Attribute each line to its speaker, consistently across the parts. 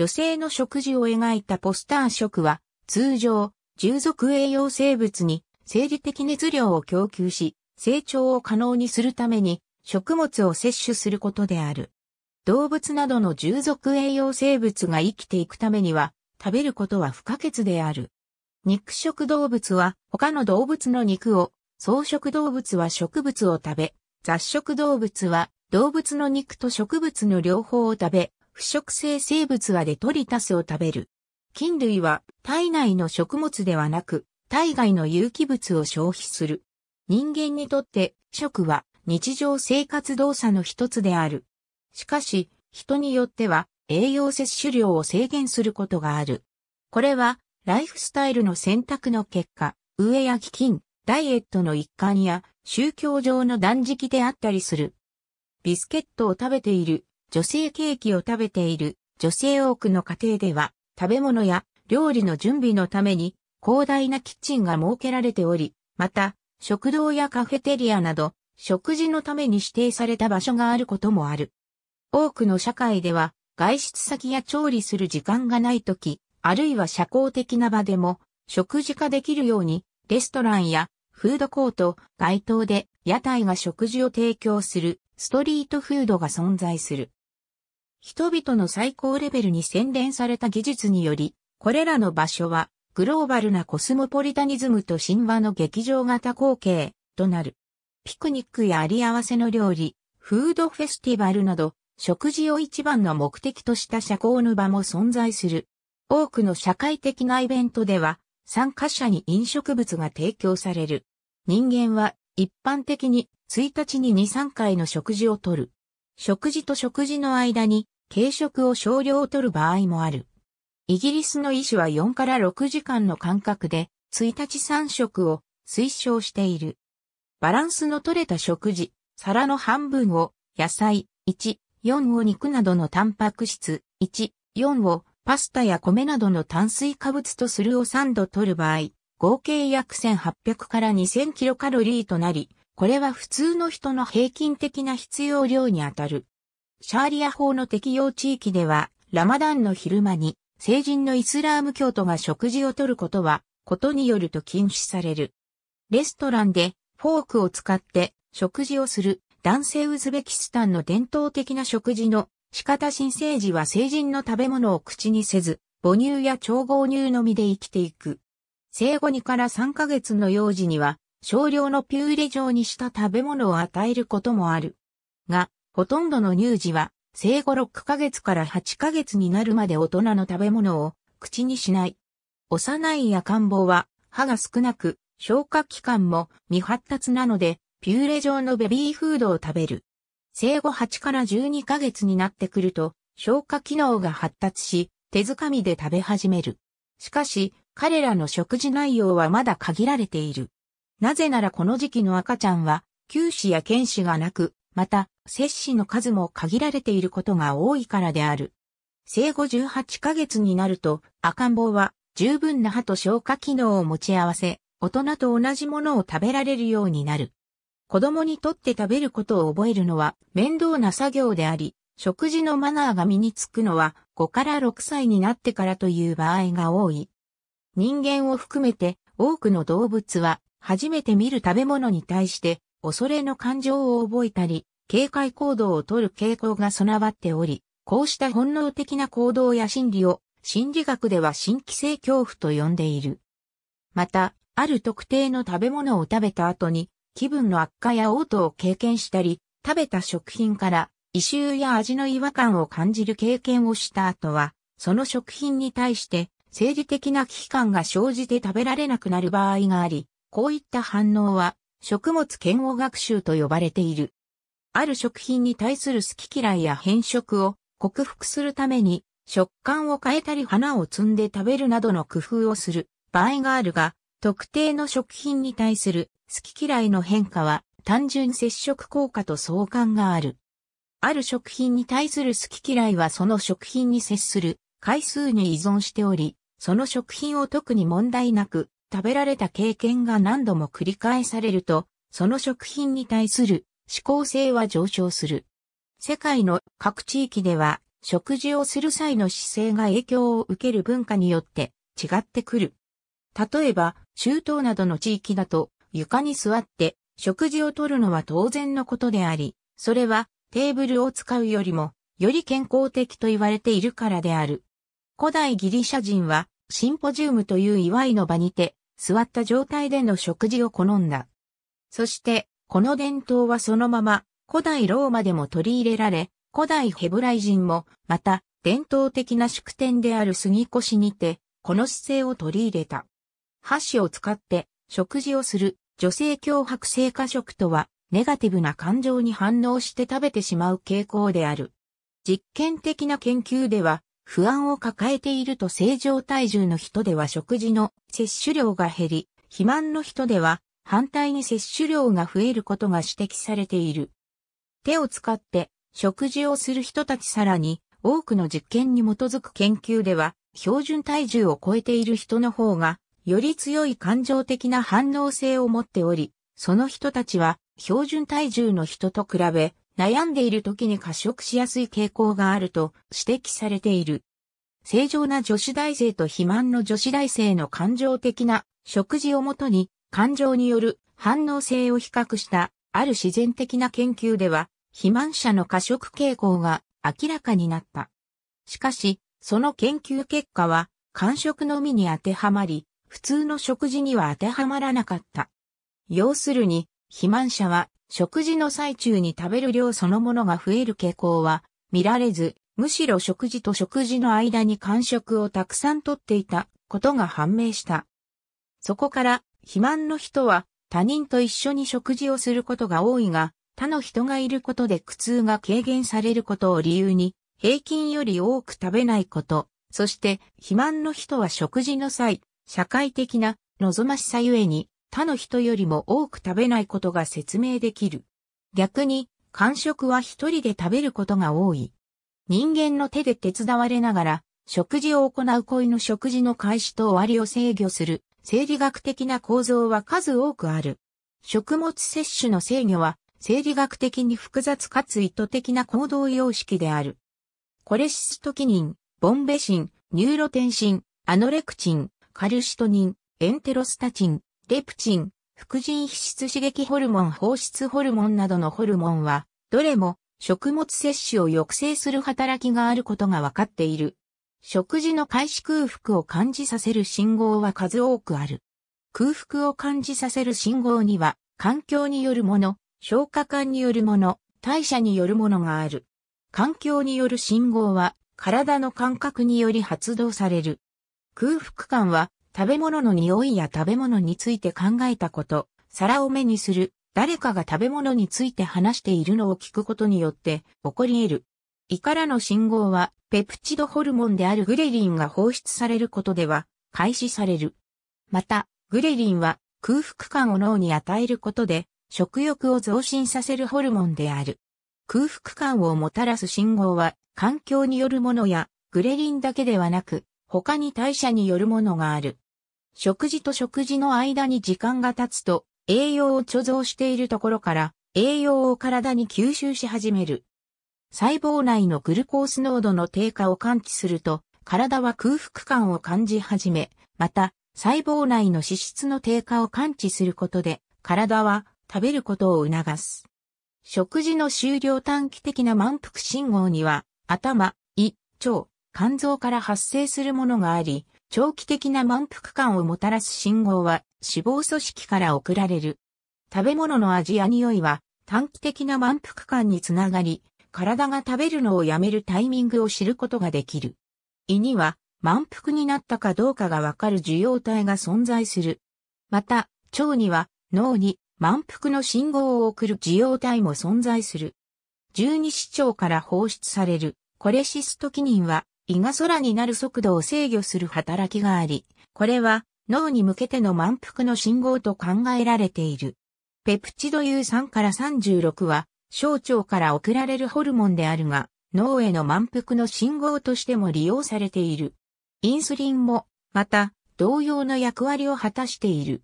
Speaker 1: 女性の食事を描いたポスター食は、通常、従属栄養生物に生理的熱量を供給し、成長を可能にするために食物を摂取することである。動物などの従属栄養生物が生きていくためには、食べることは不可欠である。肉食動物は他の動物の肉を、草食動物は植物を食べ、雑食動物は動物の肉と植物の両方を食べ、腐食性生物はデトリタスを食べる。菌類は体内の食物ではなく、体外の有機物を消費する。人間にとって食は日常生活動作の一つである。しかし、人によっては栄養摂取量を制限することがある。これは、ライフスタイルの選択の結果、上えや基金、ダイエットの一環や宗教上の断食であったりする。ビスケットを食べている女性ケーキを食べている女性多くの家庭では食べ物や料理の準備のために広大なキッチンが設けられており、また食堂やカフェテリアなど食事のために指定された場所があることもある。多くの社会では外出先や調理する時間がない時、あるいは社交的な場でも食事化できるようにレストランやフードコート、街頭で屋台が食事を提供するストリートフードが存在する。人々の最高レベルに洗練された技術により、これらの場所は、グローバルなコスモポリタニズムと神話の劇場型光景となる。ピクニックやあり合わせの料理、フードフェスティバルなど、食事を一番の目的とした社交の場も存在する。多くの社会的なイベントでは、参加者に飲食物が提供される。人間は一般的に1日に2、3回の食事をとる。食事と食事の間に軽食を少量取る場合もある。イギリスの医師は4から6時間の間隔で1日3食を推奨している。バランスの取れた食事、皿の半分を野菜1、4を肉などのタンパク質1、4をパスタや米などの炭水化物とするを3度取る場合、合計約1800から2000キロカロリーとなり、これは普通の人の平均的な必要量にあたる。シャーリア法の適用地域では、ラマダンの昼間に、成人のイスラーム教徒が食事をとることは、ことによると禁止される。レストランで、フォークを使って食事をする男性ウズベキスタンの伝統的な食事の仕方新生児は成人の食べ物を口にせず、母乳や調合乳のみで生きていく。生後2から3ヶ月の幼児には少量のピューレ状にした食べ物を与えることもある。が、ほとんどの乳児は生後6ヶ月から8ヶ月になるまで大人の食べ物を口にしない。幼い赤ん坊は歯が少なく消化器官も未発達なのでピューレ状のベビーフードを食べる。生後8から12ヶ月になってくると消化機能が発達し手づかみで食べ始める。しかし彼らの食事内容はまだ限られている。なぜならこの時期の赤ちゃんは、九死や犬死がなく、また、摂死の数も限られていることが多いからである。生後18ヶ月になると、赤ん坊は十分な歯と消化機能を持ち合わせ、大人と同じものを食べられるようになる。子供にとって食べることを覚えるのは面倒な作業であり、食事のマナーが身につくのは5から6歳になってからという場合が多い。人間を含めて多くの動物は初めて見る食べ物に対して、恐れの感情を覚えたり、警戒行動をとる傾向が備わっており、こうした本能的な行動や心理を、心理学では新規性恐怖と呼んでいる。また、ある特定の食べ物を食べた後に、気分の悪化や嘔吐を経験したり、食べた食品から、異臭や味の違和感を感じる経験をした後は、その食品に対して、生理的な危機感が生じて食べられなくなる場合があり、こういった反応は食物嫌悪学習と呼ばれている。ある食品に対する好き嫌いや変色を克服するために食感を変えたり花を摘んで食べるなどの工夫をする場合があるが、特定の食品に対する好き嫌いの変化は単純接触効果と相関がある。ある食品に対する好き嫌いはその食品に接する回数に依存しており、その食品を特に問題なく食べられた経験が何度も繰り返されると、その食品に対する思考性は上昇する。世界の各地域では、食事をする際の姿勢が影響を受ける文化によって違ってくる。例えば、中東などの地域だと、床に座って食事をとるのは当然のことであり、それはテーブルを使うよりも、より健康的と言われているからである。古代ギリシャ人は、シンポジウムという祝いの場にて、座った状態での食事を好んだ。そして、この伝統はそのまま古代ローマでも取り入れられ、古代ヘブライ人も、また、伝統的な祝典である杉越にて、この姿勢を取り入れた。箸を使って食事をする女性脅迫性過食とは、ネガティブな感情に反応して食べてしまう傾向である。実験的な研究では、不安を抱えていると正常体重の人では食事の摂取量が減り、肥満の人では反対に摂取量が増えることが指摘されている。手を使って食事をする人たちさらに多くの実験に基づく研究では標準体重を超えている人の方がより強い感情的な反応性を持っており、その人たちは標準体重の人と比べ悩んでいる時に過食しやすい傾向があると指摘されている。正常な女子大生と肥満の女子大生の感情的な食事をもとに感情による反応性を比較したある自然的な研究では肥満者の過食傾向が明らかになった。しかし、その研究結果は間食のみに当てはまり、普通の食事には当てはまらなかった。要するに、肥満者は食事の最中に食べる量そのものが増える傾向は見られず、むしろ食事と食事の間に間食をたくさんとっていたことが判明した。そこから、肥満の人は他人と一緒に食事をすることが多いが、他の人がいることで苦痛が軽減されることを理由に、平均より多く食べないこと、そして肥満の人は食事の際、社会的な望ましさゆえに他の人よりも多く食べないことが説明できる。逆に、間食は一人で食べることが多い。人間の手で手伝われながら、食事を行う恋の食事の開始と終わりを制御する生理学的な構造は数多くある。食物摂取の制御は生理学的に複雑かつ意図的な行動様式である。コレシストキニン、ボンベシン、ニューロテンシン、アノレクチン、カルシトニン、エンテロスタチン、レプチン、副腎皮質刺激ホルモン、放出ホルモンなどのホルモンは、どれも食物摂取を抑制する働きがあることが分かっている。食事の開始空腹を感じさせる信号は数多くある。空腹を感じさせる信号には、環境によるもの、消化管によるもの、代謝によるものがある。環境による信号は、体の感覚により発動される。空腹感は、食べ物の匂いや食べ物について考えたこと、皿を目にする、誰かが食べ物について話しているのを聞くことによって起こり得る。胃からの信号は、ペプチドホルモンであるグレリンが放出されることでは、開始される。また、グレリンは空腹感を脳に与えることで、食欲を増進させるホルモンである。空腹感をもたらす信号は、環境によるものや、グレリンだけではなく、他に代謝によるものがある。食事と食事の間に時間が経つと栄養を貯蔵しているところから栄養を体に吸収し始める。細胞内のグルコース濃度の低下を感知すると体は空腹感を感じ始め、また細胞内の脂質の低下を感知することで体は食べることを促す。食事の終了短期的な満腹信号には頭、胃、腸、肝臓から発生するものがあり、長期的な満腹感をもたらす信号は脂肪組織から送られる。食べ物の味や匂いは短期的な満腹感につながり、体が食べるのをやめるタイミングを知ることができる。胃には満腹になったかどうかがわかる受容体が存在する。また、腸には脳に満腹の信号を送る受容体も存在する。十二指腸から放出されるコレシストキニンは胃が空になる速度を制御する働きがあり、これは脳に向けての満腹の信号と考えられている。ペプチド U3 から36は小腸から送られるホルモンであるが、脳への満腹の信号としても利用されている。インスリンも、また、同様の役割を果たしている。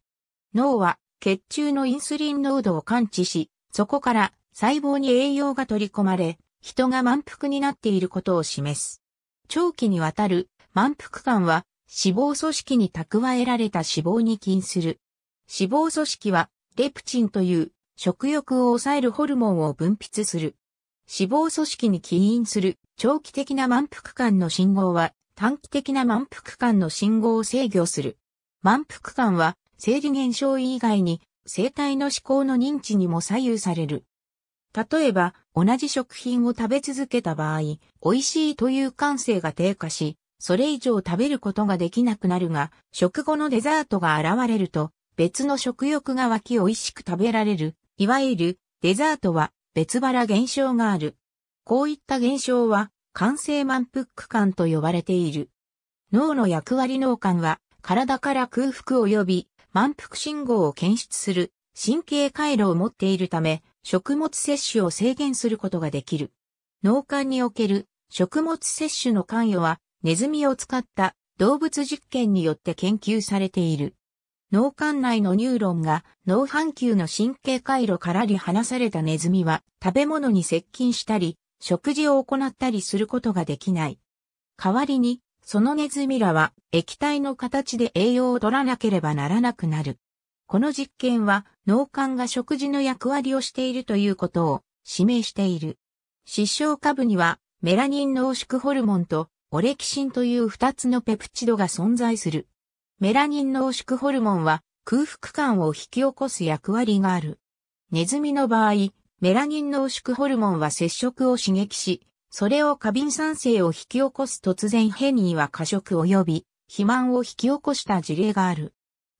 Speaker 1: 脳は、血中のインスリン濃度を感知し、そこから細胞に栄養が取り込まれ、人が満腹になっていることを示す。長期にわたる満腹感は脂肪組織に蓄えられた脂肪に起因する。脂肪組織はレプチンという食欲を抑えるホルモンを分泌する。脂肪組織に起因する長期的な満腹感の信号は短期的な満腹感の信号を制御する。満腹感は生理現象以外に生体の思考の認知にも左右される。例えば、同じ食品を食べ続けた場合、美味しいという感性が低下し、それ以上食べることができなくなるが、食後のデザートが現れると、別の食欲が湧き美味しく食べられる、いわゆるデザートは別腹現象がある。こういった現象は、感性満腹感と呼ばれている。脳の役割脳幹は、体から空腹及び満腹信号を検出する神経回路を持っているため、食物摂取を制限することができる。脳幹における食物摂取の関与はネズミを使った動物実験によって研究されている。脳幹内のニューロンが脳半球の神経回路から離されたネズミは食べ物に接近したり、食事を行ったりすることができない。代わりに、そのネズミらは液体の形で栄養を取らなければならなくなる。この実験は脳幹が食事の役割をしているということを示している。失笑下部にはメラニン濃縮ホルモンとオレキシンという二つのペプチドが存在する。メラニン濃縮ホルモンは空腹感を引き起こす役割がある。ネズミの場合、メラニン濃縮ホルモンは接触を刺激し、それを過敏酸性を引き起こす突然変異は過食及び肥満を引き起こした事例がある。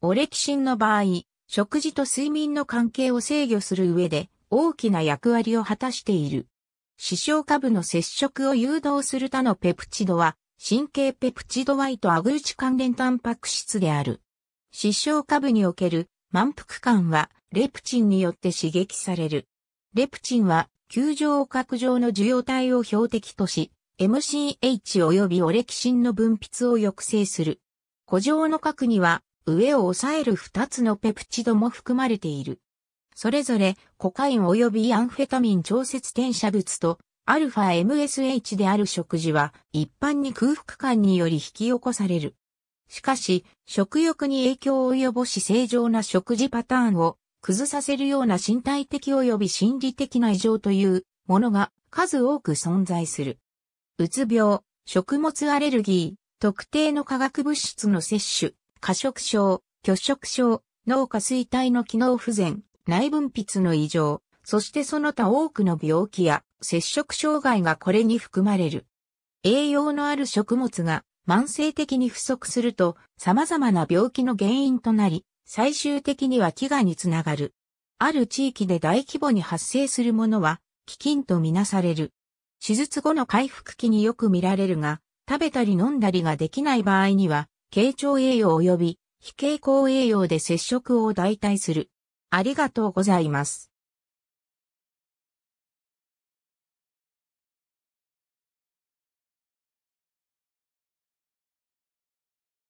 Speaker 1: オレキシンの場合、食事と睡眠の関係を制御する上で大きな役割を果たしている。視床下部の接触を誘導する他のペプチドは、神経ペプチド Y とアグルチ関連タンパク質である。視床下部における満腹感は、レプチンによって刺激される。レプチンは、球状角状の受容体を標的とし、MCH 及びオレキシンの分泌を抑制する。古状の核には、上を抑える2つのペプチドも含まれている。それぞれ、コカイン及びアンフェタミン調節転写物と、アルファ MSH である食事は、一般に空腹感により引き起こされる。しかし、食欲に影響を及ぼし正常な食事パターンを崩させるような身体的及び心理的な異常というものが数多く存在する。うつ病、食物アレルギー、特定の化学物質の摂取、過食症、拒食症、脳下垂体の機能不全、内分泌の異常、そしてその他多くの病気や摂食障害がこれに含まれる。栄養のある食物が慢性的に不足すると様々な病気の原因となり、最終的には飢餓につながる。ある地域で大規模に発生するものは、飢饉とみなされる。手術後の回復期によく見られるが、食べたり飲んだりができない場合には、傾聴栄養及び非傾向栄養で接触を代替する。ありがとうございます。